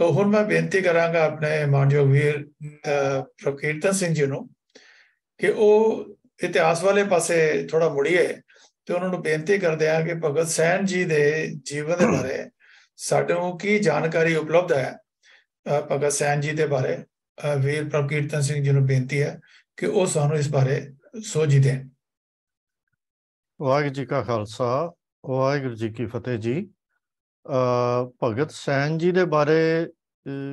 ਤੋਂ ਹੁਣ ਮੈਂ ਬੇਨਤੀ ਕਰਾਂਗਾ ਆਪਣੇ ਮਾਨਯੋਗ ਵੀਰ ਪ੍ਰਕੀਰਤਨ ਸਿੰਘ ਜੀ ਨੂੰ ਕਿ ਉਹ ਇਤਿਹਾਸ ਵਾਲੇ ਪਾਸੇ ਥੋੜਾ ਮੁੜੀਏ ਤੇ ਉਹਨਾਂ ਨੂੰ ਬੇਨਤੀ ਕਰਦੇ ਆ ਕਿ ਭਗਤ ਸੈਨ ਜੀ ਦੇ ਜੀਵਨ ਦੇ ਬਾਰੇ ਸਾਨੂੰ ਕੀ ਜਾਣਕਾਰੀ ਉਪਲਬਧ ਹੈ ਭਗਤ ਸੈਨ ਜੀ ਦੇ ਬਾਰੇ ਵੀਰ ਪ੍ਰਕੀਰਤਨ ਸਿੰਘ ਜੀ ਨੂੰ ਬੇਨਤੀ ਹੈ ਕਿ ਉਹ ਸਾਨੂੰ ਇਸ ਬਾਰੇ ਸੋਝੀ ਦੇਣ ਵਾਹਿਗੁਰੂ ਜੀ ਕਾ ਖਾਲਸਾ ਵਾਹਿਗੁਰੂ ਜੀ ਕੀ ਫਤਿਹ ਜੀ ਭਗਤ ਸੈਨ ਜੀ ਦੇ ਬਾਰੇ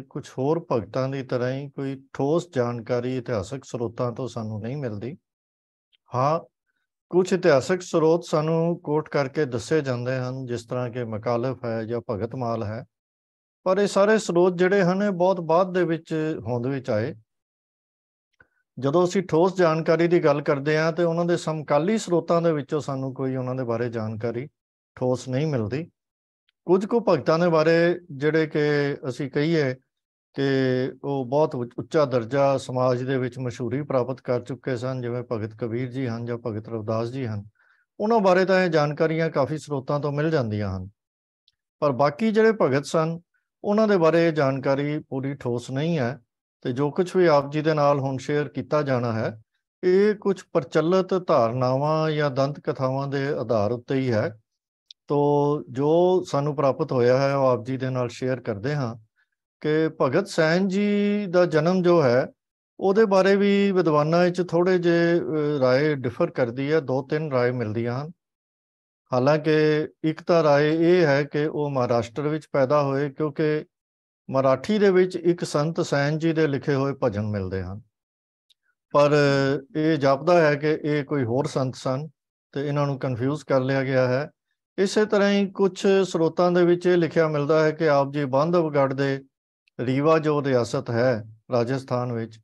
ਕੁਝ ਹੋਰ ਭਗਤਾਂ ਦੀ ਤਰ੍ਹਾਂ ਹੀ ਕੋਈ ਠੋਸ ਜਾਣਕਾਰੀ ਇਤਿਹਾਸਕ ਸਰੋਤਾਂ ਤੋਂ ਸਾਨੂੰ ਨਹੀਂ ਮਿਲਦੀ ਹਾਂ ਕੁਝ ਇਤਿਹਾਸਕ ਸਰੋਤ ਸਾਨੂੰ ਕੋਟ ਕਰਕੇ ਦੱਸੇ ਜਾਂਦੇ ਹਨ ਜਿਸ ਤਰ੍ਹਾਂ ਕਿ ਮਕਾਲਫ ਹੈ ਜਾਂ ਭਗਤ ਮਾਲ ਹੈ ਪਰ ਇਹ ਸਾਰੇ ਸਰੋਤ ਜਿਹੜੇ ਹਨ ਇਹ ਬਹੁਤ ਬਾਅਦ ਦੇ ਵਿੱਚ ਹੋਂਦ ਵਿੱਚ ਆਏ ਜਦੋਂ ਅਸੀਂ ਠੋਸ ਜਾਣਕਾਰੀ ਦੀ ਗੱਲ ਕਰਦੇ ਹਾਂ ਤੇ ਉਹਨਾਂ ਦੇ ਸਮਕਾਲੀ ਸਰੋਤਾਂ ਦੇ ਵਿੱਚੋਂ ਸਾਨੂੰ ਕੋਈ ਉਹਨਾਂ ਦੇ ਬਾਰੇ ਜਾਣਕਾਰੀ ਠੋਸ ਨਹੀਂ ਮਿਲਦੀ ਕੁਝ ਕੁ ਭਗਤਾਂ ਦੇ ਬਾਰੇ ਜਿਹੜੇ ਕਿ ਅਸੀਂ ਕਹੀਏ ਕਿ ਉਹ ਬਹੁਤ ਉੱਚਾ ਦਰਜਾ ਸਮਾਜ ਦੇ ਵਿੱਚ ਮਸ਼ਹੂਰੀ ਪ੍ਰਾਪਤ ਕਰ ਚੁੱਕੇ ਸਨ ਜਿਵੇਂ ਭਗਤ ਕਬੀਰ ਜੀ ਹਨ ਜਾਂ ਭਗਤ ਰਵਦਾਸ ਜੀ ਹਨ ਉਹਨਾਂ ਬਾਰੇ ਤਾਂ ਇਹ ਜਾਣਕਾਰੀਆਂ ਕਾਫੀ ਸਰੋਤਾਂ ਤੋਂ ਮਿਲ ਜਾਂਦੀਆਂ ਹਨ ਪਰ ਬਾਕੀ ਜਿਹੜੇ ਭਗਤ ਸਨ ਉਹਨਾਂ ਦੇ ਬਾਰੇ ਜਾਣਕਾਰੀ ਪੂਰੀ ਠੋਸ ਨਹੀਂ ਹੈ ਤੇ ਜੋ ਕੁਝ ਵੀ ਆਪ ਜੀ ਦੇ ਨਾਲ ਹੁਣ ਸ਼ੇਅਰ ਕੀਤਾ ਜਾਣਾ ਹੈ ਇਹ ਕੁਝ ਪ੍ਰਚਲਿਤ ਧਾਰਨਾਵਾਂ ਜਾਂ ਦੰਤ ਕਥਾਵਾਂ ਦੇ ਆਧਾਰ ਉੱਤੇ ਹੀ ਹੈ ਤੋਂ ਜੋ ਸਾਨੂੰ ਪ੍ਰਾਪਤ ਹੋਇਆ ਹੈ ਉਹ ਆਪ ਜੀ ਦੇ ਨਾਲ ਸ਼ੇਅਰ ਕਰਦੇ ਹਾਂ ਕਿ ਭਗਤ ਸੈਨ ਜੀ ਦਾ ਜਨਮ ਜੋ ਹੈ ਉਹਦੇ ਬਾਰੇ ਵੀ ਵਿਦਵਾਨਾਂ ਵਿੱਚ ਥੋੜੇ ਜੇ رائے ਡਿਫਰ ਕਰਦੀ ਹੈ ਦੋ ਤਿੰਨ رائے ਮਿਲਦੀਆਂ ਹਨ ਹਾਲਾਂਕਿ ਇੱਕ ਤਾਂ رائے ਇਹ ਹੈ ਕਿ ਉਹ ਮਹਾਰਾਸ਼ਟਰ ਵਿੱਚ ਪੈਦਾ ਹੋਏ ਕਿਉਂਕਿ ਮਰਾਠੀ ਦੇ ਵਿੱਚ ਇੱਕ ਸੰਤ ਸੈਨ ਜੀ ਦੇ ਲਿਖੇ ਹੋਏ ਭਜਨ ਮਿਲਦੇ ਹਨ ਪਰ ਇਹ ਜਾਪਦਾ ਹੈ ਕਿ ਇਹ ਕੋਈ ਹੋਰ ਸੰਤ ਸਨ ਤੇ ਇਹਨਾਂ ਨੂੰ ਕਨਫਿਊਜ਼ ਕਰ ਲਿਆ ਗਿਆ ਹੈ ਇਸੇ ਤਰ੍ਹਾਂ ਹੀ ਕੁਝ ਸਰੋਤਾਂ ਦੇ ਵਿੱਚ ਲਿਖਿਆ ਮਿਲਦਾ ਹੈ ਕਿ ਆਪ ਜੀ ਬੰਦਵਗੜ ਦੇ ਰੀਵਾ ਜੋ ਰਿਆਸਤ ਹੈ ਰਾਜਸਥਾਨ ਵਿੱਚ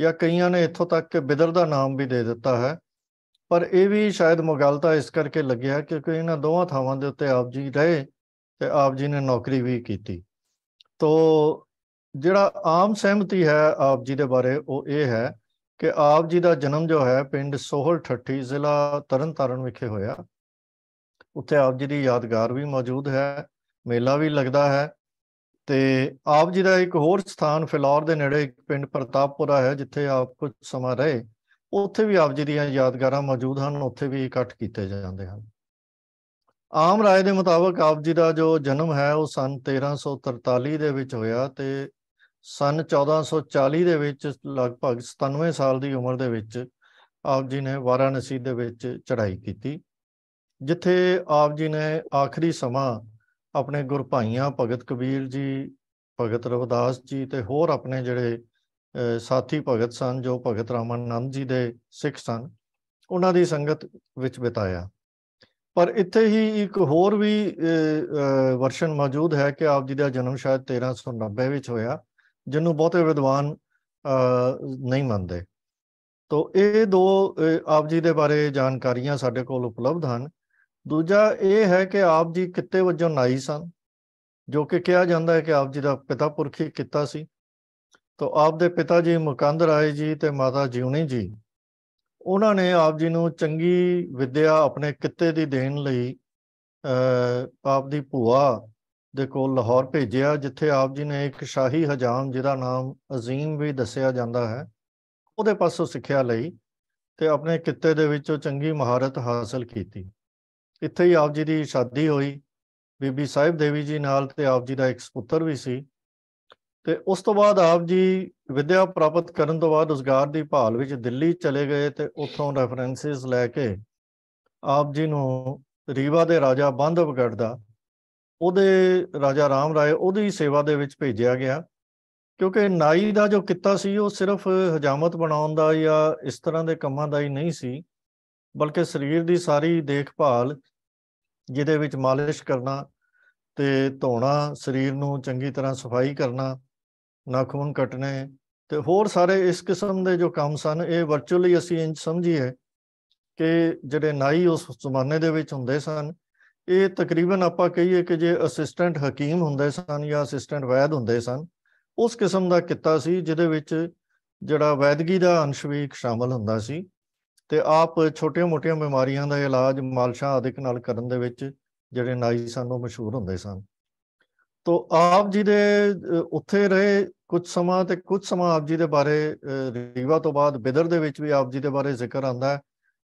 ਜਾਂ ਕਈਆਂ ਨੇ ਇੱਥੋਂ ਤੱਕ ਕਿ ਬਿਦਰ ਦਾ ਨਾਮ ਵੀ ਦੇ ਦਿੱਤਾ ਹੈ ਪਰ ਇਹ ਵੀ ਸ਼ਾਇਦ ਮੁਗਲਤਾ ਇਸ ਕਰਕੇ ਲੱਗਿਆ ਕਿਉਂਕਿ ਇਹਨਾਂ ਦੋਵਾਂ ਥਾਵਾਂ ਦੇ ਉੱਤੇ ਆਪ ਜੀ ਰਹੇ ਤੇ ਆਪ ਜੀ ਨੇ ਨੌਕਰੀ ਵੀ ਕੀਤੀ ਤੋਂ ਜਿਹੜਾ ਆਮ ਸਹਿਮਤੀ ਹੈ ਆਪ ਜੀ ਦੇ ਬਾਰੇ ਉਹ ਇਹ ਹੈ ਕਿ ਆਪ ਜੀ ਦਾ ਜਨਮ ਜੋ ਹੈ ਪਿੰਡ ਸੋਹਲ ਠੱਠੀ ਜ਼ਿਲ੍ਹਾ ਤਰਨਤਾਰਨ ਵਿਖੇ ਹੋਇਆ ਉੱਥੇ ਆਪ ਜੀ ਦੀ ਯਾਦਗਾਰ ਵੀ ਮੌਜੂਦ ਹੈ ਮੇਲਾ ਵੀ ਲੱਗਦਾ ਹੈ ਤੇ ਆਪ ਜੀ ਦਾ ਇੱਕ ਹੋਰ ਸਥਾਨ ਫਿਲੌਰ ਦੇ ਨੇੜੇ ਇੱਕ ਪਿੰਡ ਪ੍ਰਤਾਪਪੁਰਾ ਹੈ ਜਿੱਥੇ ਆਪ ਕੁਝ ਸਮਾਂ ਰਹੇ ਉੱਥੇ ਵੀ ਆਪ ਜੀ ਦੀਆਂ ਯਾਦਗਾਰਾਂ ਮੌਜੂਦ ਹਨ ਉੱਥੇ ਵੀ ਇਕੱਠ ਕੀਤੇ ਜਾਂਦੇ ਹਨ ਆਮ ਰਾਏ ਦੇ ਮੁਤਾਬਕ ਆਪ ਜੀ ਦਾ ਜੋ ਜਨਮ ਹੈ ਉਹ ਸਨ 1343 ਦੇ ਵਿੱਚ ਹੋਇਆ ਤੇ ਸਨ 1440 ਦੇ ਵਿੱਚ ਲਗਭਗ 97 ਸਾਲ ਦੀ ਉਮਰ ਦੇ ਵਿੱਚ ਆਪ ਜੀ ਨੇ ਵਾਰਾਣਸੀ ਦੇ ਵਿੱਚ ਚੜ੍ਹਾਈ ਕੀਤੀ ਜਿੱਥੇ ਆਪ ਜੀ ਨੇ ਆਖਰੀ ਸਮਾਂ ਆਪਣੇ ਗੁਰ ਭਾਈਆਂ ਭਗਤ ਕਬੀਰ ਜੀ ਭਗਤ ਰਵਿਦਾਸ ਜੀ ਤੇ ਹੋਰ ਆਪਣੇ ਜਿਹੜੇ ਸਾਥੀ ਭਗਤ ਸਨ ਜੋ ਭਗਤ ਰਾਮਾਨੰਦ ਜੀ ਦੇ ਸਿੱਖ ਸਨ ਉਹਨਾਂ ਦੀ ਸੰਗਤ ਵਿੱਚ ਬਿਤਾਇਆ ਪਰ ਇੱਥੇ ਹੀ ਇੱਕ ਹੋਰ ਵੀ ਵਰਸ਼ਨ ਮੌਜੂਦ ਹੈ ਕਿ ਆਪ ਜੀ ਦਾ ਜਨਮ ਸ਼ਾਇਦ 1390 ਵਿੱਚ ਹੋਇਆ ਜਿਹਨੂੰ ਬਹੁਤੇ ਵਿਦਵਾਨ ਨਹੀਂ ਮੰਨਦੇ ਤੋਂ ਇਹ ਦੋ ਆਪ ਜੀ ਦੇ ਬਾਰੇ ਜਾਣਕਾਰੀਆਂ ਸਾਡੇ ਕੋਲ ਉਪਲਬਧ ਹਨ ਦੂਜਾ ਇਹ ਹੈ ਕਿ ਆਪ ਜੀ ਕਿਤੇ ਵਜੋਂ ਨਾਈ ਸਨ ਜੋ ਕਿ ਕਿਹਾ ਜਾਂਦਾ ਹੈ ਕਿ ਆਪ ਜੀ ਦਾ ਪਿਤਾ ਪੁਰਖੀ ਕੀਤਾ ਸੀ ਤੋਂ ਆਪ ਦੇ ਪਿਤਾ ਜੀ ਮੁਕੰਦ ਰਾਏ ਜੀ ਤੇ ਮਾਤਾ ਜੀਉਣੀ ਜੀ ਉਹਨਾਂ ਨੇ ਆਪ ਜੀ ਨੂੰ ਚੰਗੀ ਵਿਦਿਆ ਆਪਣੇ ਕਿੱਤੇ ਦੀ ਦੇਣ ਲਈ ਆਪ ਦੀ ਭੂਆ ਦੇ ਕੋਲ ਲਾਹੌਰ ਭੇਜਿਆ ਜਿੱਥੇ ਆਪ ਜੀ ਨੇ ਇੱਕ ਸ਼ਾਹੀ ਹਜਾਮ ਜਿਹਦਾ ਨਾਮ ਅਜ਼ੀਮ ਵੀ ਦੱਸਿਆ ਜਾਂਦਾ ਹੈ ਉਹਦੇ ਪਾਸੋਂ ਸਿੱਖਿਆ ਲਈ ਤੇ ਆਪਣੇ ਕਿੱਤੇ ਦੇ ਵਿੱਚ ਉਹ ਚੰਗੀ ਮਹਾਰਤ ਹਾਸਲ ਕੀਤੀ ਇੱਥੇ ਹੀ ਆਪ ਜੀ ਦੀ ਸ਼ਾਦੀ ਹੋਈ ਬੀਬੀ ਸਾਹਿਬ ਦੇਵੀ ਜੀ ਨਾਲ ਤੇ ਆਪ ਜੀ ਦਾ ਇੱਕ ਪੁੱਤਰ ਵੀ ਸੀ ਤੇ ਉਸ ਤੋਂ ਬਾਅਦ ਆਪ ਜੀ ਵਿਦਿਆ ਪ੍ਰਾਪਤ ਕਰਨ ਤੋਂ ਬਾਅਦ ਰੋਜ਼ਗਾਰ ਦੀ ਭਾਲ ਵਿੱਚ ਦਿੱਲੀ ਚਲੇ ਗਏ ਤੇ ਉੱਥੋਂ ਰੈਫਰੈਂਸਸ ਲੈ ਕੇ ਆਪ ਜੀ ਨੂੰ ਰੀਵਾ ਦੇ ਰਾਜਾ ਬੰਧਵਗੜ ਦਾ ਉਹਦੇ ਰਾਜਾ ਰਾਮ ਰਾਏ ਉਹਦੀ ਸੇਵਾ ਦੇ ਵਿੱਚ ਭੇਜਿਆ ਗਿਆ ਕਿਉਂਕਿ ਨਾਈ ਦਾ ਜੋ ਕਿੱਤਾ ਸੀ ਉਹ ਸਿਰਫ ਹਜਾਮਤ ਬਣਾਉਣ ਦਾ ਜਾਂ ਇਸ ਤਰ੍ਹਾਂ ਦੇ ਕੰਮਾਂ ਦਾ ਹੀ ਨਹੀਂ ਸੀ ਬਲਕਿ ਸਰੀਰ ਦੀ ਸਾਰੀ ਦੇਖਭਾਲ ਜਿਹਦੇ ਵਿੱਚ ਮਾਲਿਸ਼ ਕਰਨਾ ਤੇ ਧੋਣਾ ਸਰੀਰ ਨੂੰ ਚੰਗੀ ਤਰ੍ਹਾਂ ਸਫਾਈ ਕਰਨਾ ਨਖੂਨ ਕੱਟਣੇ ਤੇ ਹੋਰ ਸਾਰੇ ਇਸ ਕਿਸਮ ਦੇ ਜੋ ਕੰਮ ਸਨ ਇਹ ਵਰਚੁਅਲੀ ਅਸੀਂ ਇੰਜ ਸਮਝੀਏ ਕਿ ਜਿਹੜੇ ਨਾਈ ਉਸ ਜ਼ਮਾਨੇ ਦੇ ਵਿੱਚ ਹੁੰਦੇ ਸਨ ਇਹ ਤਕਰੀਬਨ ਆਪਾਂ ਕਹੀਏ ਕਿ ਜੇ ਅਸਿਸਟੈਂਟ ਹਕੀਮ ਹੁੰਦੇ ਸਨ ਜਾਂ ਅਸਿਸਟੈਂਟ ਵੈਦ ਹੁੰਦੇ ਸਨ ਉਸ ਕਿਸਮ ਦਾ ਕਿੱਤਾ ਸੀ ਜਿਹਦੇ ਵਿੱਚ ਜਿਹੜਾ ਵੈਦਗੀ ਦਾ ਅੰਸ਼ ਵੀ ਸ਼ਾਮਲ ਹੁੰਦਾ ਸੀ ਤੇ ਆਪ ਛੋਟੀਆਂ-ਮੋਟੀਆਂ ਬਿਮਾਰੀਆਂ ਦਾ ਇਲਾਜ ਮਾਲਸ਼ਾ ਆਦਿਕ ਨਾਲ ਕਰਨ ਦੇ ਵਿੱਚ ਜਿਹੜੇ ਨਾਈ ਸਾਨੂੰ ਮਸ਼ਹੂਰ ਹੁੰਦੇ ਸਨ ਤੋਂ ਆਪ ਜੀ ਦੇ ਉੱਥੇ ਰਹੇ ਕੁਝ ਸਮਾਂ ਤੇ ਕੁਝ ਸਮਾਂ ਆਪ ਜੀ ਦੇ ਬਾਰੇ ਰੀਵਾ ਤੋਂ ਬਾਅਦ ਬਿਦਰ ਦੇ ਵਿੱਚ ਵੀ ਆਪ ਜੀ ਦੇ ਬਾਰੇ ਜ਼ਿਕਰ ਆਉਂਦਾ ਹੈ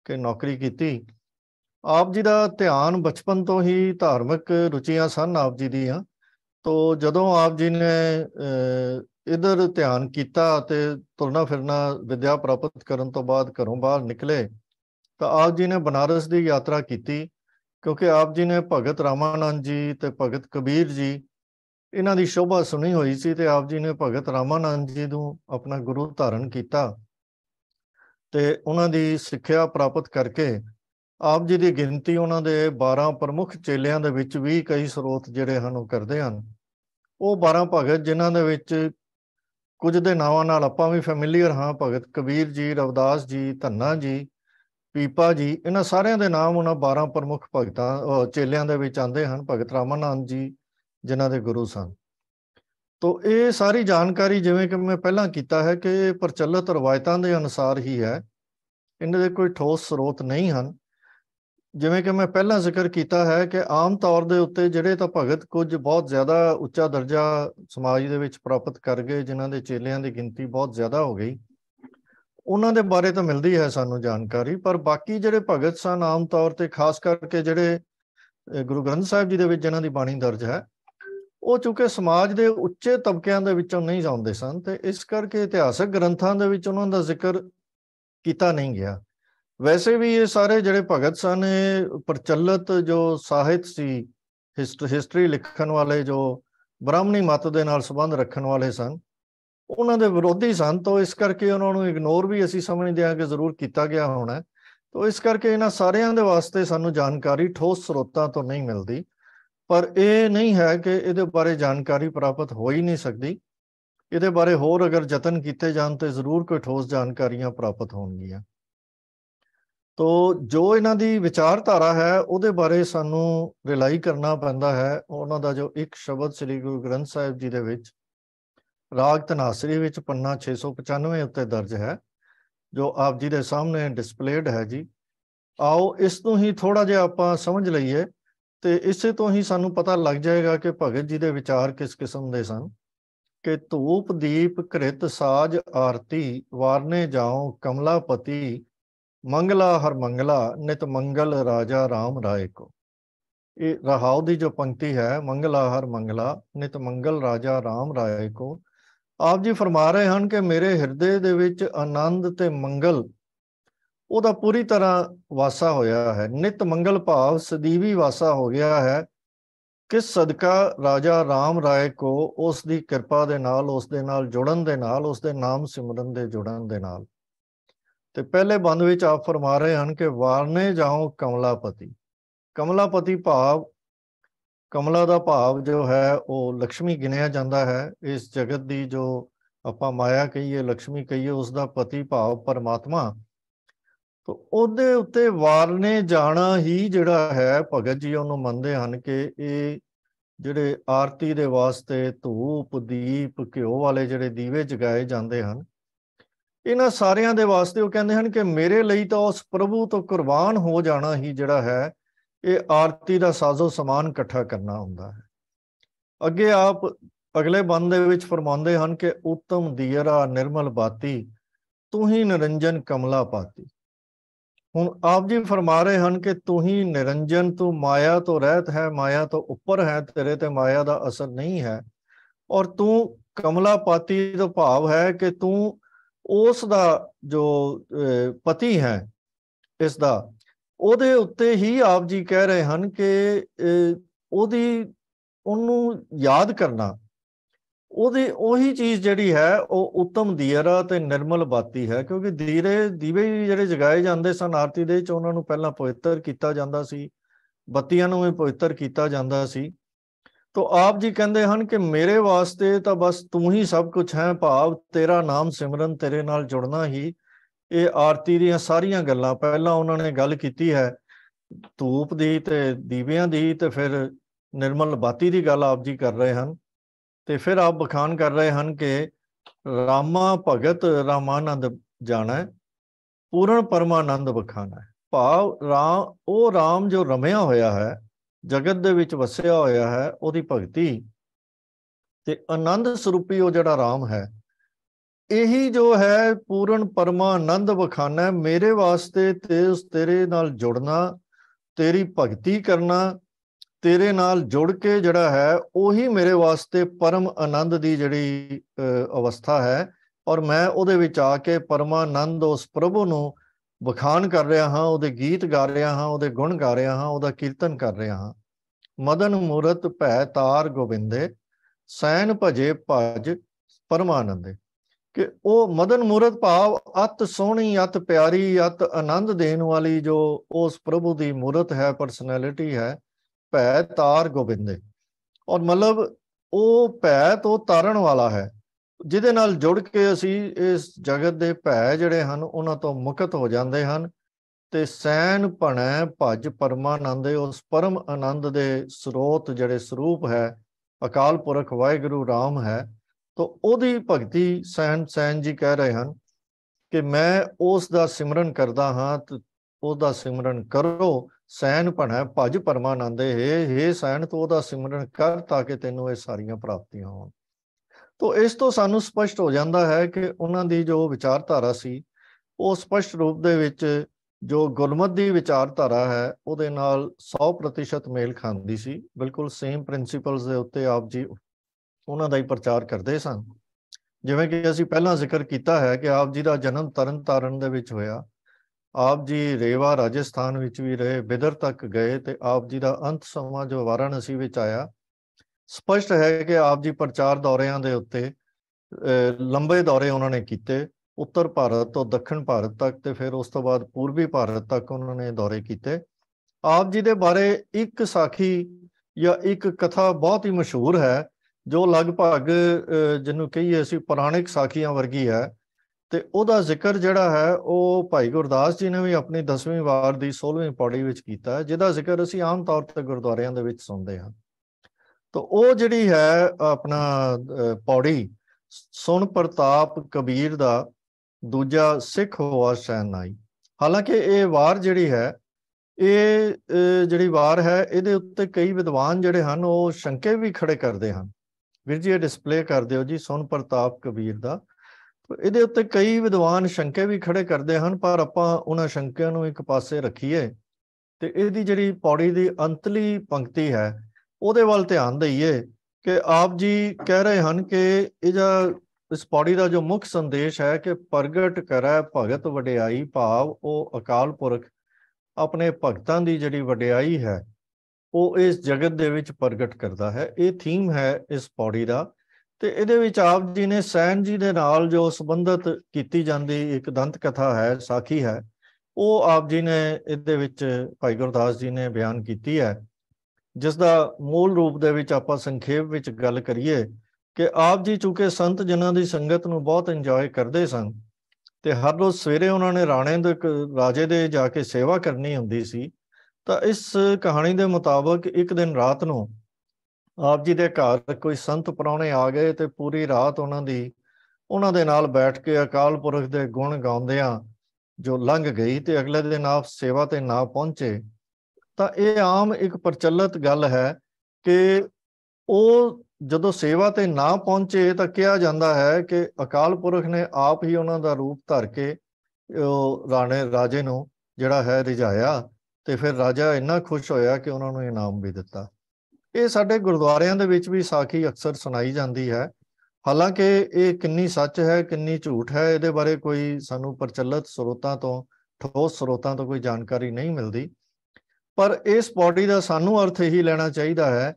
ਕਿ ਨੌਕਰੀ ਕੀਤੀ ਆਪ ਜੀ ਦਾ ਧਿਆਨ ਬਚਪਨ ਤੋਂ ਹੀ ਧਾਰਮਿਕ ਰੁਚੀਆਂ ਸਨ ਆਪ ਜੀ ਦੀਆਂ ਤੋਂ ਜਦੋਂ ਆਪ ਜੀ ਨੇ ਇਧਰ ਧਿਆਨ ਕੀਤਾ ਤੇ ਤੁਲਨਾ ਫਿਰਨਾ ਵਿਦਿਆ ਪ੍ਰਾਪਤ ਕਰਨ ਤੋਂ ਬਾਅਦ ਘਰੋਂ ਬਾਹਰ ਨਿਕਲੇ ਤਾਂ ਆਪ ਜੀ ਨੇ ਬਨਾਰਸ ਦੀ ਯਾਤਰਾ ਕੀਤੀ ਕਿਉਂਕਿ ਆਪ ਜੀ ਨੇ ਭਗਤ ਰਾਮਾਨੰਦ ਜੀ ਤੇ ਭਗਤ ਕਬੀਰ ਜੀ ਇਹਨਾਂ ਦੀ ਸ਼ੋਭਾ ਸੁਣੀ ਹੋਈ ਸੀ ਤੇ ਆਪ ਜੀ ਨੇ ਭਗਤ ਰਾਮਾਨੰਦ ਜੀ ਨੂੰ ਆਪਣਾ ਗੁਰੂ ਧਾਰਨ ਕੀਤਾ ਤੇ ਉਹਨਾਂ ਦੀ ਸਿੱਖਿਆ ਪ੍ਰਾਪਤ ਕਰਕੇ ਆਪ ਜੀ ਦੀ ਗਿਣਤੀ ਉਹਨਾਂ ਦੇ 12 ਪ੍ਰਮੁੱਖ ਚੇਲਿਆਂ ਦੇ ਵਿੱਚ ਵੀ ਕਈ ਸਰੋਤ ਜਿਹੜੇ ਹਨ ਉਹ ਕਰਦੇ ਹਨ ਉਹ 12 ਭਗਤ ਜਿਨ੍ਹਾਂ ਦੇ ਵਿੱਚ ਕੁਝ ਦੇ ਨਾਵਾਂ ਨਾਲ ਆਪਾਂ ਵੀ ਫੈਮਿਲੀਅਰ ਹਾਂ ਭਗਤ ਕਬੀਰ ਜੀ ਰਵਦਾਸ ਜੀ ਧੰਨਾ ਜੀ ਪੀਪਾ ਜੀ ਇਹਨਾਂ ਸਾਰਿਆਂ ਦੇ ਨਾਮ ਉਹਨਾਂ 12 ਪ੍ਰਮੁੱਖ ਭਗਤਾਂ ਚੇਲਿਆਂ ਦੇ ਵਿੱਚ ਆਉਂਦੇ ਹਨ ਭਗਤ ਰਾਮਾਨੰਦ ਜੀ ਜਿਨ੍ਹਾਂ ਦੇ ਗੁਰੂ ਸਨ ਤੋਂ ਇਹ ਸਾਰੀ ਜਾਣਕਾਰੀ ਜਿਵੇਂ ਕਿ ਮੈਂ ਪਹਿਲਾਂ ਕੀਤਾ ਹੈ ਕਿ ਪ੍ਰਚਲਿਤ ਰਵਾਇਤਾਂ ਦੇ ਅਨੁਸਾਰ ਹੀ ਹੈ ਇਹਨਾਂ ਦੇ ਕੋਈ ਠੋਸ ਸਰੋਤ ਨਹੀਂ ਹਨ ਜਿਵੇਂ ਕਿ ਮੈਂ ਪਹਿਲਾਂ ਜ਼ਿਕਰ ਕੀਤਾ ਹੈ ਕਿ ਆਮ ਤੌਰ ਦੇ ਉੱਤੇ ਜਿਹੜੇ ਤਾਂ ਭਗਤ ਕੁਝ ਬਹੁਤ ਜ਼ਿਆਦਾ ਉੱਚਾ ਦਰਜਾ ਸਮਾਜ ਦੇ ਵਿੱਚ ਪ੍ਰਾਪਤ ਕਰ ਗਏ ਜਿਨ੍ਹਾਂ ਦੇ ਚੇਲਿਆਂ ਦੀ ਗਿਣਤੀ ਬਹੁਤ ਜ਼ਿਆਦਾ ਹੋ ਗਈ ਉਹਨਾਂ ਦੇ ਬਾਰੇ ਤਾਂ ਮਿਲਦੀ ਹੈ ਸਾਨੂੰ ਜਾਣਕਾਰੀ ਪਰ ਬਾਕੀ ਜਿਹੜੇ ਭਗਤ ਸਨ ਆਮ ਤੌਰ ਤੇ ਖਾਸ ਕਰਕੇ ਜਿਹੜੇ ਗੁਰੂ ਗ੍ਰੰਥ ਸਾਹਿਬ ਜੀ ਦੇ ਵਿੱਚ ਜਿਨ੍ਹਾਂ ਦੀ ਬਾਣੀ ਦਰਜ ਹੈ ਉਹ ਚੁੱਕੇ ਸਮਾਜ ਦੇ ਉੱਚੇ ਤਬਕਿਆਂ ਦੇ ਵਿੱਚੋਂ ਨਹੀਂ ਆਉਂਦੇ ਸਨ ਤੇ ਇਸ ਕਰਕੇ ਇਤਿਹਾਸਕ ਗ੍ਰੰਥਾਂ ਦੇ ਵਿੱਚ ਉਹਨਾਂ ਦਾ ਜ਼ਿਕਰ ਕੀਤਾ ਨਹੀਂ ਗਿਆ ਵੈਸੇ ਵੀ ਇਹ ਸਾਰੇ ਜਿਹੜੇ ਭਗਤ ਸਨ ਇਹ ਪ੍ਰਚਲਿਤ ਜੋ ਸਾਹਿਤ ਸੀ ਹਿਸਟਰੀ ਲਿਖਣ ਵਾਲੇ ਜੋ ਬ੍ਰਾਹਮਣੀ ਮਤ ਦੇ ਨਾਲ ਸੰਬੰਧ ਰੱਖਣ ਵਾਲੇ ਸਨ ਉਹਨਾਂ ਦੇ ਵਿਰੋਧੀ ਸਨ ਤੋਂ ਇਸ ਕਰਕੇ ਉਹਨਾਂ ਨੂੰ ਇਗਨੋਰ ਵੀ ਅਸੀਂ ਸਮਝਦੇ ਹਾਂ ਕਿ ਜ਼ਰੂਰ ਕੀਤਾ ਗਿਆ ਹੋਣਾ ਤੋਂ ਇਸ ਕਰਕੇ ਇਹਨਾਂ ਸਾਰਿਆਂ ਦੇ ਵਾਸਤੇ ਸਾਨੂੰ ਜਾਣਕਾਰੀ ਠੋਸ ਸਰੋਤਾਂ ਤੋਂ ਨਹੀਂ ਮਿਲਦੀ ਪਰ ਇਹ ਨਹੀਂ ਹੈ ਕਿ ਇਹਦੇ ਬਾਰੇ ਜਾਣਕਾਰੀ ਪ੍ਰਾਪਤ ਹੋ ਹੀ ਨਹੀਂ ਸਕਦੀ ਇਹਦੇ ਬਾਰੇ ਹੋਰ ਅਗਰ ਯਤਨ ਕੀਤੇ ਜਾਣ ਤੇ ਜ਼ਰੂਰ ਕੋਈ ਠੋਸ ਜਾਣਕਾਰੀਆਂ ਪ੍ਰਾਪਤ ਹੋਣਗੀਆਂ ਤੋ ਜੋ ਇਹਨਾਂ ਦੀ ਵਿਚਾਰਧਾਰਾ ਹੈ ਉਹਦੇ ਬਾਰੇ ਸਾਨੂੰ ਰਿਲਾਈ ਕਰਨਾ ਪੈਂਦਾ ਹੈ ਉਹਨਾਂ ਦਾ ਜੋ ਇੱਕ ਸ਼ਬਦ ਸ੍ਰੀ ਗੁਰੂ ਗ੍ਰੰਥ ਸਾਹਿਬ ਜੀ ਦੇ ਵਿੱਚ ਰਾਗ ਤਨਾਸਰੀ ਵਿੱਚ ਪੰਨਾ 695 ਉੱਤੇ ਦਰਜ ਹੈ ਜੋ ਆਪ ਜੀ ਦੇ ਸਾਹਮਣੇ ਡਿਸਪਲੇਡ ਹੈ ਜੀ ਆਓ ਇਸ ਤੋਂ ਹੀ ਥੋੜਾ ਜਿਹਾ ਆਪਾਂ ਸਮਝ ਲਈਏ ਤੇ ਇਸੇ ਤੋਂ ਹੀ ਸਾਨੂੰ ਪਤਾ ਲੱਗ ਜਾਏਗਾ ਕਿ ਭਗਤ ਜੀ ਦੇ ਵਿਚਾਰ ਕਿਸ ਕਿਸਮ ਦੇ ਸਨ ਕਿ ਧੂਪ ਦੀਪ ਕ੍ਰਿਤ ਸਾਜ ਆਰਤੀ ਵਾਰਨੇ ਜਾਉ ਕਮਲਾਪਤੀ ਮੰਗਲਾ ਹਰ ਮੰਗਲਾ ਨਿਤ ਮੰਗਲ ਰਾਜਾ RAM ਰਾਏ ਕੋ ਇਹ ਰਹਾਉ ਦੀ ਜੋ ਪੰਕਤੀ ਹੈ ਮੰਗਲਾ ਹਰ ਮੰਗਲਾ ਨਿਤ ਮੰਗਲ ਰਾਜਾ RAM ਰਾਏ ਕੋ ਆਪ ਜੀ ਫਰਮਾ ਰਹੇ ਹਨ ਕਿ ਮੇਰੇ ਹਿਰਦੇ ਦੇ ਵਿੱਚ ਆਨੰਦ ਤੇ ਮੰਗਲ ਉਹਦਾ ਪੂਰੀ ਤਰ੍ਹਾਂ ਵਾਸਾ ਹੋਇਆ ਹੈ ਨਿਤ ਮੰਗਲ ਭਾਵ ਸਦੀਵੀ ਵਾਸਾ ਹੋ ਗਿਆ ਹੈ ਕਿ ਸਦਕਾ ਰਾਜਾ RAM ਰਾਏ ਕੋ ਉਸ ਦੀ ਕਿਰਪਾ ਦੇ ਨਾਲ ਉਸ ਦੇ ਨਾਲ ਜੁੜਨ ਦੇ ਨਾਲ ਉਸ ਦੇ ਨਾਮ ਸਿਮਰਨ ਦੇ ਜੁੜਨ ਦੇ ਨਾਲ ਤੇ ਪਹਿਲੇ ਬੰਦ ਵਿੱਚ ਆਪ ਫਰਮਾ ਰਹੇ ਹਨ ਕਿ ਵਾਰਨੇ ਜਾਉ ਕਮਲਾਪਤੀ ਕਮਲਾਪਤੀ ਭਾਵ ਕਮਲਾ ਦਾ ਭਾਵ ਜੋ ਹੈ ਉਹ ਲక్ష్ਮੀ ਗਿਣਿਆ ਜਾਂਦਾ ਹੈ ਇਸ ਜਗਤ ਦੀ ਜੋ ਆਪਾਂ ਮਾਇਆ ਕਹੀਏ ਲక్ష్ਮੀ ਕਹੀਏ ਉਸ ਦਾ ਪਤੀ ਭਾਵ ਪਰਮਾਤਮਾ ਤੋ ਉਹਦੇ ਉੱਤੇ ਵਾਰਨੇ ਜਾਣਾ ਹੀ ਜਿਹੜਾ ਹੈ ਭਗਤ ਜੀ ਉਹਨੂੰ ਮੰਨਦੇ ਹਨ ਕਿ ਇਹ ਜਿਹੜੇ ਆਰਤੀ ਦੇ ਵਾਸਤੇ ਧੂਪ ਦੀਪ ਘਿਓ ਵਾਲੇ ਜਿਹੜੇ ਦੀਵੇ ਜਗਾਏ ਜਾਂਦੇ ਹਨ ਇਹਨਾਂ ਸਾਰਿਆਂ ਦੇ ਵਾਸਤੇ ਉਹ ਕਹਿੰਦੇ ਹਨ ਕਿ ਮੇਰੇ ਲਈ ਤਾਂ ਉਸ ਪ੍ਰਭੂ ਤੋਂ ਕੁਰਬਾਨ ਹੋ ਜਾਣਾ ਹੀ ਜਿਹੜਾ ਹੈ ਇਹ ਆਰਤੀ ਦਾ ਸਾਜ਼ੋ ਸਮਾਨ ਇਕੱਠਾ ਕਰਨਾ ਹੁੰਦਾ ਹੈ ਅੱਗੇ ਆਪ ਅਗਲੇ ਬੰਦ ਦੇ ਵਿੱਚ ਫਰਮਾਉਂਦੇ ਹਨ ਕਿ ਉਤਮ ਦੀਰਾ ਨਿਰਮਲ ਬਾਤੀ ਤੂੰ ਹੀ ਨਿਰੰਜਨ ਕਮਲਾ ਪਾਤੀ ਹੁਣ ਆਪ ਜੀ ਫਰਮਾ ਰਹੇ ਹਨ ਕਿ ਤੂੰ ਹੀ ਨਿਰੰਜਨ ਤੂੰ ਮਾਇਆ ਤੋਂ ਰਹਿਤ ਹੈ ਮਾਇਆ ਤੋਂ ਉੱਪਰ ਹੈ ਤੇਰੇ ਤੇ ਮਾਇਆ ਦਾ ਅਸਰ ਨਹੀਂ ਹੈ ਔਰ ਤੂੰ ਕਮਲਾ ਪਾਤੀ ਦਾ ਭਾਵ ਹੈ ਕਿ ਤੂੰ ਉਸ ਦਾ ਜੋ ਪਤੀ ਹੈ ਇਸ ਦਾ ਉਹਦੇ ਉੱਤੇ ਹੀ ਆਪ ਜੀ ਕਹਿ ਰਹੇ ਹਨ ਕਿ ਉਹਦੀ ਉਹਨੂੰ ਯਾਦ ਕਰਨਾ ਉਹਦੀ ਉਹੀ ਚੀਜ਼ ਜਿਹੜੀ ਹੈ ਉਹ ਉਤਮ ਦੀਰਾ ਤੇ ਨਿਰਮਲ ਬਾਤੀ ਹੈ ਕਿਉਂਕਿ ਦੀਰੇ ਦੀਵੇ ਜਿਹੜੇ ਜਗਾਏ ਜਾਂਦੇ ਸਨ ਆਰਤੀ ਦੇ ਵਿੱਚ ਉਹਨਾਂ ਨੂੰ ਪਹਿਲਾਂ ਪਵਿੱਤਰ ਕੀਤਾ ਜਾਂਦਾ ਸੀ ਬੱਤੀਆਂ ਨੂੰ ਵੀ ਪਵਿੱਤਰ ਕੀਤਾ ਜਾਂਦਾ ਸੀ ਤੋ ਆਪ ਜੀ ਕਹਿੰਦੇ ਹਨ ਕਿ ਮੇਰੇ ਵਾਸਤੇ ਤਾਂ ਬਸ ਤੂੰ ਹੀ ਸਭ ਕੁਝ ਹੈ ਭਾਵ ਤੇਰਾ ਨਾਮ ਸਿਮਰਨ ਤੇਰੇ ਨਾਲ ਜੁੜਨਾ ਹੀ ਇਹ ਆਰਤੀ ਦੀਆਂ ਸਾਰੀਆਂ ਗੱਲਾਂ ਪਹਿਲਾਂ ਉਹਨਾਂ ਨੇ ਗੱਲ ਕੀਤੀ ਹੈ ਧੂਪ ਦੀ ਤੇ ਦੀਵਿਆਂ ਦੀ ਤੇ ਫਿਰ ਨਿਰਮਲ ਬਾਤੀ ਦੀ ਗੱਲ ਆਪ ਜੀ ਕਰ ਰਹੇ ਹਨ ਤੇ ਫਿਰ ਆਪ ਬਖਾਨ ਕਰ ਰਹੇ ਹਨ ਕਿ ਰਾਮਾ ਭਗਤ ਰਾਮਾਨੰਦ ਜਾਣਾ ਪੂਰਨ ਪਰਮਾਨੰਦ ਬਖਾਨਾ ਭਾਵ ਰਾਮ ਉਹ ਰਾਮ ਜੋ ਰਮਿਆ ਹੋਇਆ ਹੈ ਜਗਤ ਦੇ ਵਿੱਚ ਵਸਿਆ ਹੋਇਆ ਹੈ ਉਹਦੀ ਭਗਤੀ ਤੇ ਆਨੰਦ ਸਰੂਪੀ ਉਹ ਜਿਹੜਾ RAM ਹੈ ਇਹੀ ਜੋ ਹੈ ਪੂਰਨ ਪਰਮਾਨੰਦ ਵਖਾਨਾ ਮੇਰੇ ਵਾਸਤੇ ਤੇ ਉਸ ਤੇਰੇ ਨਾਲ ਜੁੜਨਾ ਤੇਰੀ ਭਗਤੀ ਕਰਨਾ ਤੇਰੇ ਨਾਲ ਜੁੜ ਕੇ ਜਿਹੜਾ ਹੈ ਉਹੀ ਮੇਰੇ ਵਾਸਤੇ ਪਰਮ ਆਨੰਦ ਦੀ ਜਿਹੜੀ ਅਵਸਥਾ ਹੈ ਔਰ ਮੈਂ ਉਹਦੇ ਵਿੱਚ ਆ ਕੇ ਪਰਮਾਨੰਦ ਉਸ ਪ੍ਰਭੂ ਨੂੰ ਵਖਾਨ ਕਰ ਰਿਹਾ ਹਾਂ ਉਹਦੇ ਗੀਤ ਗਾ ਰਿਹਾ ਹਾਂ ਉਹਦੇ ਗੁਣ ਗਾ ਰਿਹਾ ਹਾਂ ਉਹਦਾ ਕੀਰਤਨ ਕਰ ਰਿਹਾ ਹਾਂ ਮਦਨ ਮੂਰਤ ਭੈ ਤਾਰ ਗੋਬਿੰਦੇ ਸੈਨ ਭਜੇ ਭਜ ਪਰਮਾਨੰਦੇ ਕਿ ਉਹ ਮਦਨ ਮੂਰਤ ਭਾਵ ਅਤ ਸੋਹਣੀ ਅਤ ਪਿਆਰੀ ਅਤ ਆਨੰਦ ਦੇਣ ਵਾਲੀ ਜੋ ਉਸ ਪ੍ਰਭੂ ਦੀ ਮੂਰਤ ਹੈ ਪਰਸਨੈਲਿਟੀ ਹੈ ਭੈ ਤਾਰ ਗੋਬਿੰਦੇ ਔਰ ਮਤਲਬ ਉਹ ਭੈ ਤੋਂ ਤਾਰਨ ਵਾਲਾ ਹੈ ਜਿਹਦੇ ਨਾਲ ਜੁੜ ਕੇ ਅਸੀਂ ਇਸ ਜਗਤ ਦੇ ਭੈ ਜਿਹੜੇ ਹਨ ਉਹਨਾਂ ਤੋਂ ਮੁਕਤ ਹੋ ਜਾਂਦੇ ਹਨ ਤੇ ਸੈਨ ਭਣੈ ਭਜ ਪਰਮਾਨੰਦ ਉਸ ਪਰਮ ਆਨੰਦ ਦੇ ਸਰੋਤ ਜਿਹੜੇ ਸਰੂਪ ਹੈ ਅਕਾਲ ਪੁਰਖ ਵਾਹਿਗੁਰੂ ਰਾਮ ਹੈ ਤਾਂ ਉਹਦੀ ਭਗਤੀ ਸੈਨ ਸੈਨ ਜੀ ਕਹਿ ਰਹੇ ਹਨ ਕਿ ਮੈਂ ਉਸ ਦਾ ਸਿਮਰਨ ਕਰਦਾ ਹਾਂ ਉਹਦਾ ਸਿਮਰਨ ਕਰੋ ਸੈਨ ਭਣਾ ਭਜ ਪਰਮਾਨੰਦ ਹੈ हे ਸੈਨ ਤੂੰ ਉਹਦਾ ਸਿਮਰਨ ਕਰ ਤਾਂ ਕਿ ਤੈਨੂੰ ਇਹ ਸਾਰੀਆਂ ਪ੍ਰਾਪਤੀਆਂ ਹੋਣ ਤੋਂ ਇਸ ਤੋਂ ਸਾਨੂੰ ਸਪਸ਼ਟ ਹੋ ਜਾਂਦਾ ਹੈ ਕਿ ਉਹਨਾਂ ਦੀ ਜੋ ਵਿਚਾਰਧਾਰਾ ਸੀ ਉਹ ਸਪਸ਼ਟ ਰੂਪ ਦੇ ਵਿੱਚ ਜੋ ਗੁਰਮਤ ਦੀ ਵਿਚਾਰਧਾਰਾ ਹੈ ਉਹਦੇ ਨਾਲ 100% ਮੇਲ ਖਾਂਦੀ ਸੀ ਬਿਲਕੁਲ ਸੇਮ ਪ੍ਰਿੰਸੀਪਲਸ ਦੇ ਉੱਤੇ ਆਪ ਜੀ ਉਹਨਾਂ ਦਾ ਹੀ ਪ੍ਰਚਾਰ ਕਰਦੇ ਸਨ ਜਿਵੇਂ ਕਿ ਅਸੀਂ ਪਹਿਲਾਂ ਜ਼ਿਕਰ ਕੀਤਾ ਹੈ ਕਿ ਆਪ ਜੀ ਦਾ ਜਨਮ ਤਰਨ ਤਾਰਨ ਦੇ ਵਿੱਚ ਹੋਇਆ ਆਪ ਜੀ ਰੇਵਾ ਰਾਜਸਥਾਨ ਵਿੱਚ ਵੀ ਰਹੇ ਬਿਦਰ ਤੱਕ ਗਏ ਤੇ ਆਪ ਜੀ ਦਾ ਅੰਤ ਸਮਾਂ ਜੋ ਵਾਰਾਣਸੀ ਵਿੱਚ ਆਇਆ ਸਪਸ਼ਟ ਹੈ ਕਿ ਆਪ ਜੀ ਪ੍ਰਚਾਰ ਦੌਰਿਆਂ ਦੇ ਉੱਤੇ ਲੰਬੇ ਦੌਰੇ ਉਹਨਾਂ ਨੇ ਕੀਤੇ ਉੱਤਰ ਭਾਰਤ ਤੋਂ ਦੱਖਣ ਭਾਰਤ ਤੱਕ ਤੇ ਫਿਰ ਉਸ ਤੋਂ ਬਾਅਦ ਪੂਰਬੀ ਭਾਰਤ ਤੱਕ ਉਹਨਾਂ ਨੇ ਦੌਰੇ ਕੀਤੇ ਆਪ ਜੀ ਦੇ ਬਾਰੇ ਇੱਕ ਸਾਖੀ ਜਾਂ ਇੱਕ ਕਥਾ ਬਹੁਤ ਹੀ ਮਸ਼ਹੂਰ ਹੈ ਜੋ ਲਗਭਗ ਜਿਹਨੂੰ ਕਹੀਏ ਅਸੀਂ ਪੁਰਾਣਿਕ ਸਾਖੀਆਂ ਵਰਗੀ ਹੈ ਤੇ ਉਹਦਾ ਜ਼ਿਕਰ ਜਿਹੜਾ ਹੈ ਉਹ ਭਾਈ ਗੁਰਦਾਸ ਜੀ ਨੇ ਵੀ ਆਪਣੀ 10ਵੀਂ ਵਾਰ ਦੀ 16ਵੀਂ ਪੌੜੀ ਵਿੱਚ ਕੀਤਾ ਜਿਹਦਾ ਜ਼ਿਕਰ ਅਸੀਂ ਆਮ ਤੌਰ ਤੇ ਗੁਰਦੁਆਰਿਆਂ ਦੇ ਵਿੱਚ ਸੁਣਦੇ ਹਾਂ ਤਾਂ ਉਹ ਜਿਹੜੀ ਹੈ ਆਪਣਾ ਪੌੜੀ ਸੁਣ ਪ੍ਰਤਾਪ ਕਬੀਰ ਦਾ ਦੂਜਾ ਸਿੱਖ ਹੋਆ ਸੈਨਾਈ ਹਾਲਾਂਕਿ ਇਹ ਵਾਰ ਜਿਹੜੀ ਹੈ ਇਹ ਜਿਹੜੀ ਵਾਰ ਹੈ ਇਹਦੇ ਉੱਤੇ ਕਈ ਵਿਦਵਾਨ ਜਿਹੜੇ ਹਨ ਉਹ ਸ਼ੰਕੇ ਵੀ ਖੜੇ ਕਰਦੇ ਹਨ ਵੀਰ ਜੀ ਇਹ ਡਿਸਪਲੇ ਕਰ ਦਿਓ ਜੀ ਸੁਣ ਪ੍ਰਤਾਪ ਕਬੀਰ ਦਾ ਇਹਦੇ ਉੱਤੇ ਕਈ ਵਿਦਵਾਨ ਸ਼ੰਕੇ ਵੀ ਖੜੇ ਕਰਦੇ ਹਨ ਪਰ ਆਪਾਂ ਉਹਨਾਂ ਸ਼ੰਕਿਆਂ ਨੂੰ ਇੱਕ ਪਾਸੇ ਰੱਖੀਏ ਤੇ ਇਹਦੀ ਜਿਹੜੀ ਪੌੜੀ ਦੀ ਅੰਤਲੀ ਪੰਕਤੀ ਹੈ ਉਹਦੇ ਵੱਲ ਧਿਆਨ ਦਈਏ ਕਿ ਆਪ ਜੀ ਕਹਿ ਰਹੇ ਹਨ ਕਿ ਇਹਦਾ ਇਸ ਪੌੜੀ ਦਾ ਜੋ ਮੁੱਖ ਸੰਦੇਸ਼ ਹੈ ਕਿ ਪ੍ਰਗਟ ਕਰੈ ਭਗਤ ਵਡਿਆਈ ਭਾਵ ਉਹ ਅਕਾਲ ਪੁਰਖ ਆਪਣੇ ਭਗਤਾਂ ਦੀ ਜਿਹੜੀ ਵਡਿਆਈ ਹੈ ਉਹ ਇਸ ਜਗਤ ਦੇ ਵਿੱਚ ਪ੍ਰਗਟ ਕਰਦਾ ਹੈ ਇਹ ਥੀਮ ਹੈ ਇਸ ਪੌੜੀ ਦਾ ਤੇ ਇਹਦੇ ਵਿੱਚ ਆਪ ਜੀ ਨੇ ਸੈਨ ਜੀ ਦੇ ਨਾਲ ਜੋ ਸੰਬੰਧਿਤ ਕੀਤੀ ਜਾਂਦੀ ਇੱਕ ਦੰਤ ਕਥਾ ਹੈ ਸਾਖੀ ਹੈ ਉਹ ਆਪ ਜੀ ਨੇ ਇਹਦੇ ਵਿੱਚ ਭਾਈ ਗੁਰਦਾਸ ਜੀ ਨੇ ਬਿਆਨ ਕੀਤੀ ਹੈ ਜਿਸ ਦਾ ਮੂਲ ਰੂਪ ਦੇ ਵਿੱਚ ਆਪਾਂ ਸੰਖੇਪ ਵਿੱਚ ਗੱਲ ਕਰੀਏ ਕਿ ਆਪ ਜੀ ਚੁਕੇ ਸੰਤ ਜਨਾਂ ਦੀ ਸੰਗਤ ਨੂੰ ਬਹੁਤ ਇੰਜੋਏ ਕਰਦੇ ਸਨ ਤੇ ਹਰ ਰੋਜ਼ ਸਵੇਰੇ ਉਹਨਾਂ ਨੇ ਰਾਣੇ ਦੇ ਰਾਜੇ ਦੇ ਜਾ ਕੇ ਸੇਵਾ ਕਰਨੀ ਹੁੰਦੀ ਸੀ ਤਾਂ ਇਸ ਕਹਾਣੀ ਦੇ ਮੁਤਾਬਕ ਇੱਕ ਦਿਨ ਰਾਤ ਨੂੰ ਆਪ ਜੀ ਦੇ ਘਰ ਕੋਈ ਸੰਤ ਪਰੌਣੇ ਆ ਗਏ ਤੇ ਪੂਰੀ ਰਾਤ ਉਹਨਾਂ ਦੀ ਉਹਨਾਂ ਦੇ ਨਾਲ ਬੈਠ ਕੇ ਅਕਾਲ ਪੁਰਖ ਦੇ ਗੁਣ ਗਾਉਂਦਿਆਂ ਜੋ ਲੰਘ ਗਈ ਤੇ ਅਗਲੇ ਦਿਨ ਆਪ ਸੇਵਾ ਤੇ ਨਾ ਪਹੁੰਚੇ ਤਾਂ ਇਹ ਆਮ ਇੱਕ ਪ੍ਰਚਲਿਤ ਗੱਲ ਹੈ ਕਿ ਉਹ ਜਦੋਂ ਸੇਵਾ ਤੇ ਨਾ ਪਹੁੰਚੇ ਤਾਂ ਕਿਹਾ ਜਾਂਦਾ ਹੈ ਕਿ ਅਕਾਲ ਪੁਰਖ ਨੇ ਆਪ ਹੀ ਉਹਨਾਂ ਦਾ ਰੂਪ ਧਰ ਕੇ ਉਹ ਰਾਣੇ ਰਾਜੇ ਨੂੰ ਜਿਹੜਾ ਹੈ ਰਿਝਾਇਆ ਤੇ ਫਿਰ ਰਾਜਾ ਇੰਨਾ ਖੁਸ਼ ਹੋਇਆ ਕਿ ਉਹਨਾਂ ਨੂੰ ਇਨਾਮ ਵੀ ਦਿੱਤਾ ਇਹ ਸਾਡੇ ਗੁਰਦੁਆਰਿਆਂ ਦੇ ਵਿੱਚ ਵੀ ਸਾਖੀ ਅਕਸਰ ਸੁਣਾਈ ਜਾਂਦੀ ਹੈ ਹਾਲਾਂਕਿ ਇਹ ਕਿੰਨੀ ਸੱਚ ਹੈ ਕਿੰਨੀ ਝੂਠ ਹੈ ਇਹਦੇ ਬਾਰੇ ਕੋਈ ਸਾਨੂੰ ਪ੍ਰਚਲਿਤ ਸਰੋਤਾਂ ਤੋਂ ਠੋਸ ਸਰੋਤਾਂ ਤੋਂ ਕੋਈ ਜਾਣਕਾਰੀ ਨਹੀਂ ਮਿਲਦੀ ਪਰ ਇਸ ਬਾਡੀ ਦਾ ਸਾਨੂੰ ਅਰਥ ਇਹੀ ਲੈਣਾ ਚਾਹੀਦਾ ਹੈ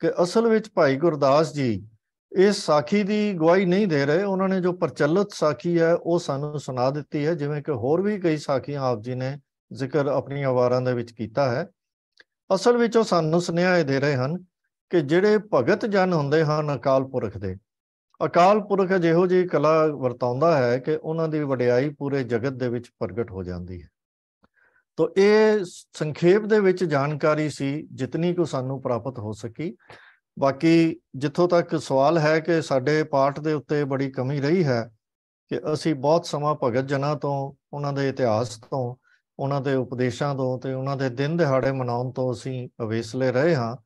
ਕਿ ਅਸਲ ਵਿੱਚ ਭਾਈ ਗੁਰਦਾਸ ਜੀ ਇਸ ਸਾਖੀ ਦੀ ਗਵਾਹੀ ਨਹੀਂ ਦੇ ਰਹੇ ਉਹਨਾਂ ਨੇ ਜੋ ਪ੍ਰਚਲਿਤ ਸਾਖੀ ਹੈ ਉਹ ਸਾਨੂੰ ਸੁਣਾ ਦਿੱਤੀ ਹੈ ਜਿਵੇਂ ਕਿ ਹੋਰ ਵੀ ਕਈ ਸਾਖੀਆਂ ਆਪ ਜੀ ਨੇ ਜ਼ਿਕਰ ਆਪਣੀਆਂ ਵਾਰਾਂ ਦੇ ਵਿੱਚ ਕੀਤਾ ਹੈ ਅਸਲ ਵਿੱਚ ਉਹ ਸਾਨੂੰ ਸੁਨੇਹਾ ਇਹ ਦੇ ਰਹੇ ਹਨ ਕਿ ਜਿਹੜੇ ਭਗਤ ਜਨ ਹੁੰਦੇ ਹਨ ਅਕਾਲ ਪੁਰਖ ਦੇ ਅਕਾਲ ਪੁਰਖ ਜਿਹੋ ਜੀ ਕਲਾ ਵਰਤਾਉਂਦਾ ਹੈ ਕਿ ਉਹਨਾਂ ਦੀ ਵਡਿਆਈ ਪੂਰੇ ਜਗਤ ਦੇ ਵਿੱਚ ਪ੍ਰਗਟ ਹੋ ਜਾਂਦੀ ਹੈ ਤੋਂ ਇਹ ਸੰਖੇਪ ਦੇ ਵਿੱਚ ਜਾਣਕਾਰੀ ਸੀ ਜਿਤਨੀ ਕੋ ਸਾਨੂੰ ਪ੍ਰਾਪਤ ਹੋ ਸਕੀ ਬਾਕੀ ਜਿੱਥੋਂ ਤੱਕ ਸਵਾਲ ਹੈ ਕਿ ਸਾਡੇ ਪਾਠ ਦੇ ਉੱਤੇ ਬੜੀ ਕਮੀ ਰਹੀ ਹੈ ਕਿ ਅਸੀਂ ਬਹੁਤ ਸਮਾਂ ਭਗਤ ਜਨਾਂ ਤੋਂ ਉਹਨਾਂ ਦੇ ਇਤਿਹਾਸ ਤੋਂ ਉਹਨਾਂ ਦੇ ਉਪਦੇਸ਼ਾਂ ਤੋਂ ਤੇ ਉਹਨਾਂ ਦੇ ਦਿਨ ਦਿਹਾੜੇ ਮਨਾਉਣ ਤੋਂ ਅਸੀਂ ਅਵੇਸਲੇ ਰਹੇ ਹਾਂ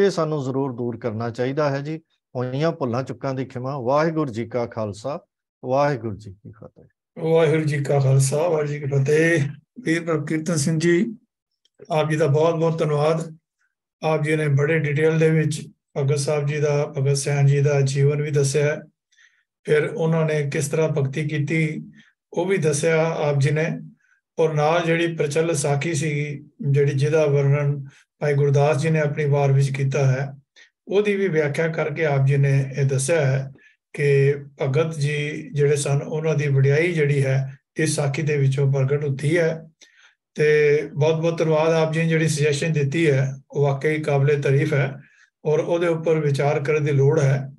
ਇਹ ਸਾਨੂੰ ਜ਼ਰੂਰ ਦੂਰ ਕਰਨਾ ਚਾਹੀਦਾ ਹੈ ਜੀ ਹੋਈਆਂ ਭੁੱਲਾਂ ਚੁੱਕਾਂ ਦੀ ਖਿਮਾ ਵਾਹਿਗੁਰੂ ਜੀ ਕਾ ਖਾਲਸਾ ਵਾਹਿਗੁਰੂ ਜੀ ਕੀ ਫਤਿਹ ਵਾਹਿਗੁਰੂ ਜੀ ਕਾ ਖਾਲਸਾ ਵਾਹਿਗੁਰੂ ਜੀ ਕੀ ਫਤਿਹ ਵੀਰ ਕੀਰਤਨ ਸਿੰਘ ਜੀ ਆਪ ਜੀ ਦਾ ਬਹੁਤ ਬਹੁਤ ਧੰਨਵਾਦ ਆਪ ਜੀ ਨੇ ਬੜੇ ਡਿਟੇਲ ਦੇ ਵਿੱਚ ਭਗਤ ਸਾਹਿਬ ਜੀ ਦਾ ਭਗਤ ਸਿੰਘ ਜੀ ਦਾ ਜੀਵਨ ਵੀ ਦੱਸਿਆ ਫਿਰ ਉਹਨਾਂ ਨੇ ਕਿਸ ਤਰ੍ਹਾਂ ਭਗਤੀ ਕੀਤੀ ਉਹ ਵੀ ਦੱਸਿਆ ਆਪ ਜੀ ਨੇ ਔਰ ਨਾਲ ਜਿਹੜੀ ਪ੍ਰਚਲਿਤ ਸਾਖੀ ਸੀ ਜਿਹੜੀ ਜਿਹਦਾ ਵਰਣਨ ਭਾਈ ਗੁਰਦਾਸ ਜੀ ਨੇ ਆਪਣੀ ਵਾਰ ਵਿੱਚ ਕੀਤਾ ਹੈ ਉਹਦੀ ਵੀ ਵਿਆਖਿਆ ਕਰਕੇ ਆਪ ਜੀ ਨੇ ਇਹ ਦੱਸਿਆ ਹੈ ਕਿ ਭਗਤ ਜੀ ਜਿਹੜੇ ਸਨ ਉਹਨਾਂ ਦੀ ਵਡਿਆਈ ਜਿਹੜੀ ਹੈ ਇਸ ਸਾਖੀ ਦੇ ਵਿੱਚੋਂ ਪ੍ਰਗਟ ਹੁੰਦੀ ਹੈ ਤੇ ਬਹੁਤ ਬਹੁਤ ਧੰਨਵਾਦ ਆਪ ਜੀ ਨੇ ਜਿਹੜੀ ਸੁਜੈਸ਼ਨ ਦਿੱਤੀ ਹੈ ਉਹ ਵਾਕਈ ਕਾਬਲੇ ਤਾਰੀਫ ਹੈ ਔਰ ਉਹਦੇ ਉੱਪਰ ਵਿਚਾਰ ਕਰਨ ਦੀ ਲੋੜ ਹੈ